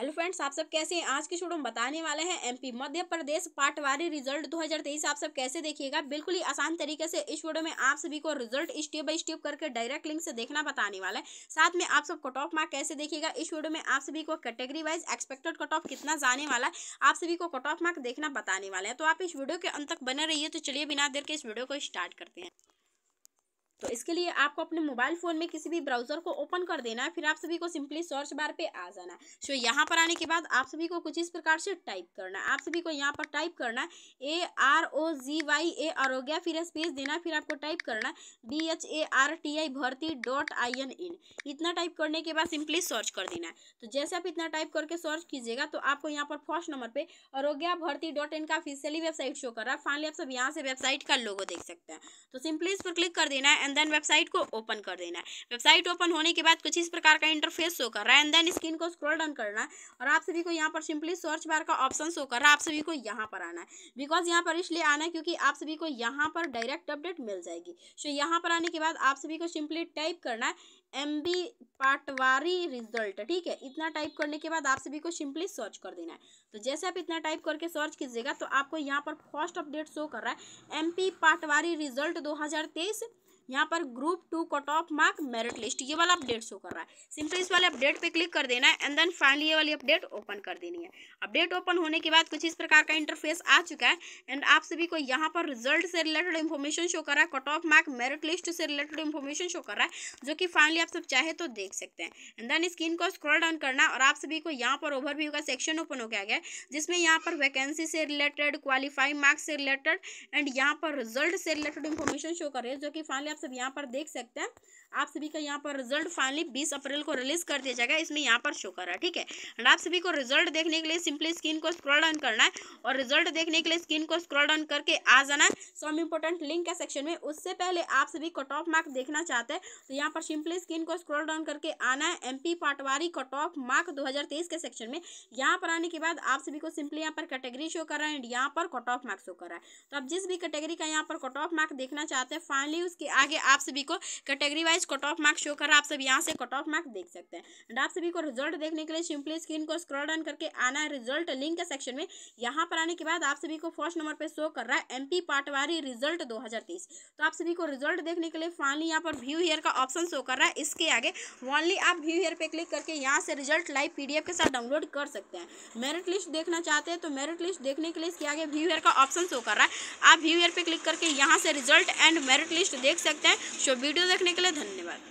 hello friends आप सब कैसे हैं आज के शोड में बताने वाले हैं एमपी मध्य प्रदेश पाटवारी रिजल्ट 2023 आप सब कैसे देखिएगा बिल्कुल ही आसान तरीके से इस वीडियो में आप सभी को रिजल्ट स्टेप बाय स्टेप करके डायरेक्ट लिंक से देखना बताने वाला है साथ में आप सब कट ऑफ मार्क कैसे देखिएगा इस वीडियो में आप सभी को category wise expected cut off कितना जाने वाला है आप सभी को कट ऑफ मार्क देखना बताने वाला है तो आप इस वीडियो के अंत तक बने रहिए तो चलिए बिना देर के इस वीडियो को स्टार्ट करते हैं तो इसके लिए आपको अपने मोबाइल फ़ोन में किसी भी ब्राउज़र को ओपन कर देना है फिर आप सभी को सिंपली सर्च बार पे आ जाना है सो यहाँ पर आने के बाद आप सभी को कुछ इस प्रकार से टाइप करना है आप सभी को यहाँ पर टाइप करना है A R O G Y A R गया फिर स्पेस देना फिर आपको टाइप करना है B H A R T I भर्ती डॉट आई एन इन इतना टाइप करने के बाद सिंपली सर्च कर देना है तो जैसे आप इतना टाइप करके सर्च कीजिएगा तो आपको यहाँ पर फर्स्ट नंबर पर आरोग्य भर्ती डॉट इन का ऑफिशियली वेबसाइट शो कर रहा है फाइनली आप सब यहाँ से वेबसाइट का लोगो देख सकते हैं तो सिंपली इस पर क्लिक कर देना है एंड देन वेबसाइट को ओपन कर देना है वेबसाइट ओपन होने के बाद कुछ इस प्रकार का इंटरफेस शो कर रहा है एंड देन स्क्रीन को स्क्रॉल डाउन करना है और आप सभी को यहाँ पर सिंपली सर्च बार का ऑप्शन शो कर रहा है आप सभी को यहाँ पर आना है बिकॉज यहाँ पर इसलिए आना है क्योंकि आप सभी को यहाँ पर डायरेक्ट अपडेट मिल जाएगी सो so, यहाँ पर आने के बाद आप सभी को सिंपली टाइप करना है एम बी पाटवारी रिजल्ट ठीक है इतना टाइप करने के बाद आप सभी को सिंपली सर्च कर देना है तो जैसे आप इतना टाइप करके सर्च कीजिएगा तो आपको यहाँ पर फर्स्ट अपडेट शो कर रहा है एम पी पाटवारी रिजल्ट दो हज़ार तेईस यहाँ पर group two cut off mark merit list ये वाला अपडेट शो कर रहा है सिंपली इस वाले अपडेट पे क्लिक कर देना है एंड देन फाइनली ये वाली अपडेट ओपन कर देनी है अपडेट ओपन होने के बाद कुछ इस प्रकार का इंटरफेस आ चुका है एंड आप सभी को यहाँ पर रिजल्ट से रिलेटेड इन्फॉर्मेशन शो कर रहा है cut off mark merit list से रिलेटेड इन्फॉर्मेशन शो कर रहा है जो कि फाइनली आप सब चाहे तो देख सकते हैं एंड देन स्क्रीन को स्क्रॉल डाउन करना और आप सभी को यहाँ पर ओवरव्यू का सेक्शन ओपन हो गया है जिसमें यहाँ पर वैकेंसी से रिलेटेड क्वालिफाइंग मार्क्स से रिलेटेड एंड यहाँ पर रिजल्ट से रिलेटेड इन्फॉर्मेशन शो कर रहे हैं जो कि फाइनली आप सब यहाँ पर देख सकते हैं आप सभी का यहाँ पर रिजल्ट फाइनली 20 अप्रैल को रिलीज कर दिया जाएगा इसमें यहाँ पर शो कर रहा है ठीक है एंड आप सभी को रिजल्ट देखने के लिए सिंपली स्क्रीन को स्क्रॉल डाउन करना है और रिजल्ट देखने के लिए स्क्रीन को स्क्रॉल डाउन करके आ जाना है सम इम्पोर्टेंट लिंक है सेक्शन में उससे पहले आप सभी कट ऑफ मार्क देखना चाहते हैं तो यहाँ पर सिंपली स्क्रीन को स्क्रॉल डाउन करके आना है M Patwari cut off mark दो के सेक्शन में यहाँ पर आने के बाद आप सभी को सिंपली यहाँ पर कैटेगरी शो कर रहा है एंड यहाँ पर कट ऑफ मार्क शो कर रहा है तो आप जिस भी कैटेगरी का यहाँ पर कट ऑफ मार्क देखना चाहते हैं फाइनली उसकी आगे आप सभी को category wise cut off marks show कर रहा है आप सब यहाँ से कट ऑफ मार्क्स देख सकते हैं एंड आप सभी को रिजल्ट देखने के लिए सिंपली स्क्रीन को स्क्रॉल डाउन करके आना है रिजल्ट लिंक के सेक्शन में यहाँ पर आने के बाद आप सभी को फर्स्ट नंबर पर शो कर रहा है एम पाटवारी रिजल्ट दो तो आप सभी को रिजल्ट देखने के लिए फाइनली यहाँ पर व्यू हेयर का ऑप्शन शो कर रहा है इसके आगे ओनली आप व्यू हेयर पर क्लिक करके यहाँ से रिजल्ट लाइव पीडीएफ के साथ डाउनलोड कर सकते हैं मेरिट लिस्ट देखना चाहते हैं तो मेरिट लिस्ट देखने के लिए इसके आगे व्यू हेयर का ऑप्शन शो कर रहा है आप व्यू हेयर पर क्लिक करके यहाँ से रिजल्ट एंड मेरिट लिस्ट देख सकते सकते हैं सो वीडियो देखने के लिए धन्यवाद